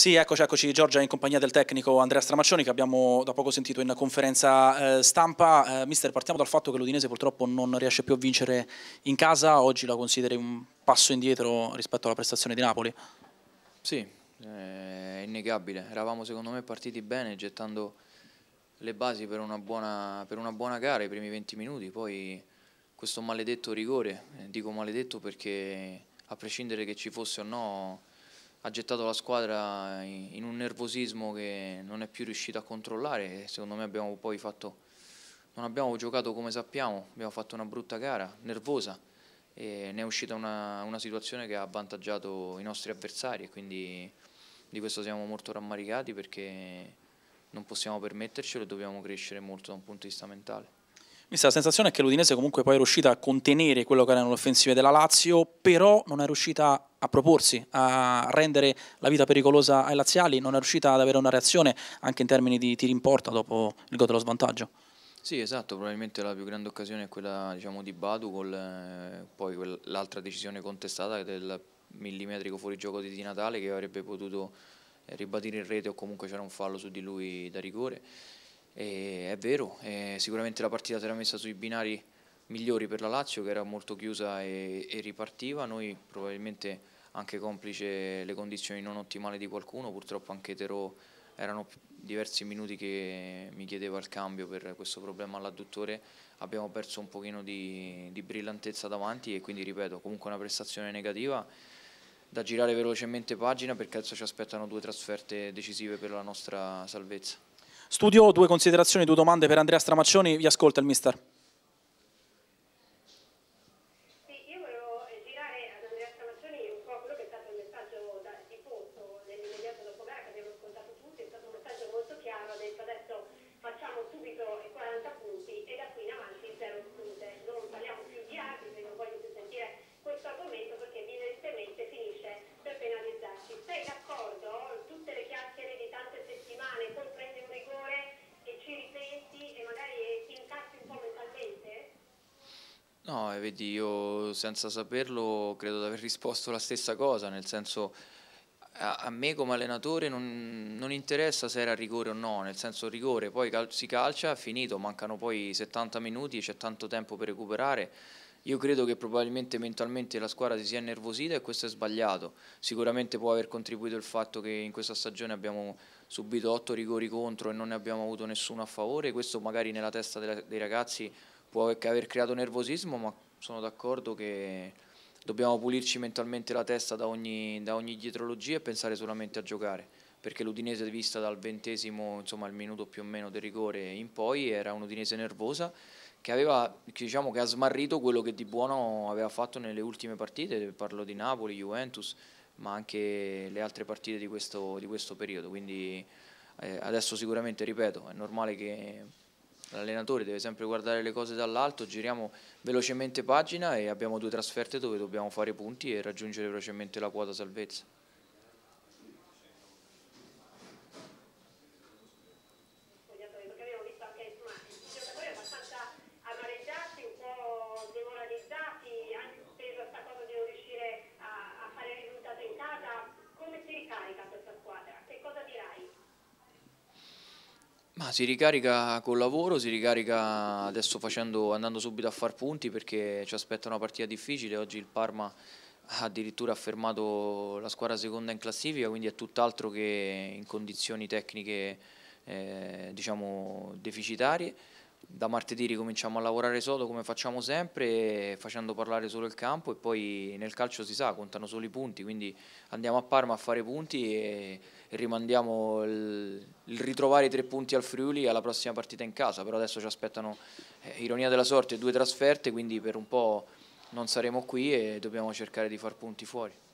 Sì, eccoci, eccoci Giorgia in compagnia del tecnico Andrea Stramaccioni che abbiamo da poco sentito in conferenza eh, stampa. Eh, mister, partiamo dal fatto che l'Udinese purtroppo non riesce più a vincere in casa, oggi la consideri un passo indietro rispetto alla prestazione di Napoli? Sì, eh, è innegabile, eravamo secondo me partiti bene gettando le basi per una buona, per una buona gara i primi 20 minuti, poi questo maledetto rigore, eh, dico maledetto perché a prescindere che ci fosse o no ha gettato la squadra in un nervosismo che non è più riuscito a controllare e secondo me abbiamo poi fatto, non abbiamo giocato come sappiamo, abbiamo fatto una brutta gara, nervosa e ne è uscita una, una situazione che ha avvantaggiato i nostri avversari e quindi di questo siamo molto rammaricati perché non possiamo permettercelo e dobbiamo crescere molto da un punto di vista mentale la sensazione è che l'Udinese comunque poi è riuscita a contenere quello che erano le offensive della Lazio, però non è riuscita a proporsi, a rendere la vita pericolosa ai laziali, non è riuscita ad avere una reazione anche in termini di tiri in porta dopo il gol dello svantaggio. Sì, esatto, probabilmente la più grande occasione è quella diciamo, di Badu, con eh, poi l'altra decisione contestata del millimetrico fuorigioco di Di Natale che avrebbe potuto eh, ribadire in rete o comunque c'era un fallo su di lui da rigore. E è vero, è sicuramente la partita si era messa sui binari migliori per la Lazio che era molto chiusa e, e ripartiva, noi probabilmente anche complice le condizioni non ottimali di qualcuno, purtroppo anche Terò erano diversi minuti che mi chiedeva il cambio per questo problema all'adduttore, abbiamo perso un pochino di, di, brillantezza davanti e quindi ripeto comunque una prestazione negativa da girare velocemente pagina perché adesso ci aspettano due trasferte decisive per la nostra salvezza. Studio, due considerazioni, due domande per Andrea Stramaccioni, vi ascolta il mister. No, e vedi, io senza saperlo credo di aver risposto la stessa cosa, nel senso a, me come allenatore non, non, interessa se era rigore o no, nel senso rigore, poi cal si calcia, finito, mancano poi 70 minuti, c'è tanto tempo per recuperare. Io credo che probabilmente mentalmente la squadra si sia innervosita e questo è sbagliato. Sicuramente può aver contribuito il fatto che in questa stagione abbiamo subito 8 rigori contro e non ne abbiamo avuto nessuno a favore, questo magari nella testa dei ragazzi può aver creato nervosismo, ma sono d'accordo che dobbiamo pulirci mentalmente la testa da ogni, da ogni dietrologia e pensare solamente a giocare, perché l'Udinese vista dal ventesimo, insomma il minuto più o meno del rigore in poi, era un'Udinese nervosa che, aveva, diciamo, che ha smarrito quello che di buono aveva fatto nelle ultime partite, parlo di Napoli, Juventus, ma anche le altre partite di questo, di questo periodo, quindi eh, adesso sicuramente, ripeto, è normale che l'allenatore deve sempre guardare le cose dall'alto, giriamo velocemente pagina e abbiamo due trasferte dove dobbiamo fare punti e raggiungere velocemente la quota salvezza. Ma si ricarica col lavoro, si ricarica adesso facendo, andando subito a far punti perché ci aspetta una partita difficile. Oggi il Parma ha addirittura fermato la squadra seconda in classifica, quindi è tutt'altro che in condizioni tecniche eh, diciamo, deficitarie da martedì ricominciamo a lavorare sodo come facciamo sempre, facendo parlare solo il campo e poi nel calcio si sa, contano solo i punti, quindi andiamo a Parma a fare punti e, e rimandiamo il, il, ritrovare i tre punti al Friuli alla prossima partita in casa, però adesso ci aspettano, eh, ironia della sorte, due trasferte, quindi per un po' non saremo qui e dobbiamo cercare di far punti fuori.